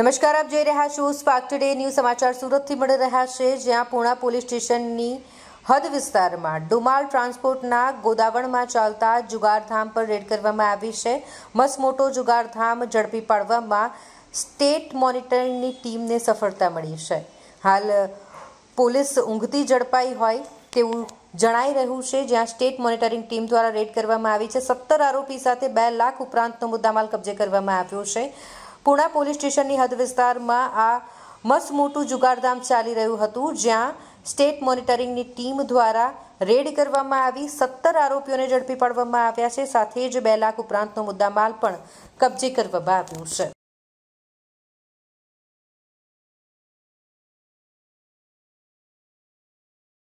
નમસ્કાર આપ જોઈ રહ્યા છો સ્પાર્ક ટુડે ન્યૂ સમાચાર સુરતથી મળી રહ્યા છે જ્યાં પૂણા પોલીસ સ્ટેશનની હદ વિસ્તારમાં ડુમાલ ટ્રાન્સપોર્ટના ગોદાવણમાં ચાલતા જુગારધામ પર રેડ કરવામાં આવી છે મસમોટો જુગારધામ ઝડપી પાડવામાં સ્ટેટ મોનિટરિંગની ટીમને સફળતા મળી છે હાલ પોલીસ ઊંઘતી ઝડપાઈ હોય તેવું જણાઈ રહ્યું છે જ્યાં સ્ટેટ મોનિટરિંગ ટીમ દ્વારા રેડ કરવામાં આવી છે સત્તર આરોપી સાથે બે લાખ ઉપરાંતનો મુદ્દામાલ કબજે કરવામાં આવ્યો છે પૂણા પોલીસ સ્ટેશનની હદ વિસ્તારમાં આ મસમોટું જુગારધામ ચાલી રહ્યું હતું જ્યાં સ્ટેટ મોનિટરિંગની ટીમ દ્વારા રેડ કરવામાં આવી સત્તર આરોપીઓને ઝડપી પાડવામાં આવ્યા છે સાથે જ બે લાખ ઉપરાંતનો મુદ્દામાલ પણ કબજે કરવામાં આવ્યો છે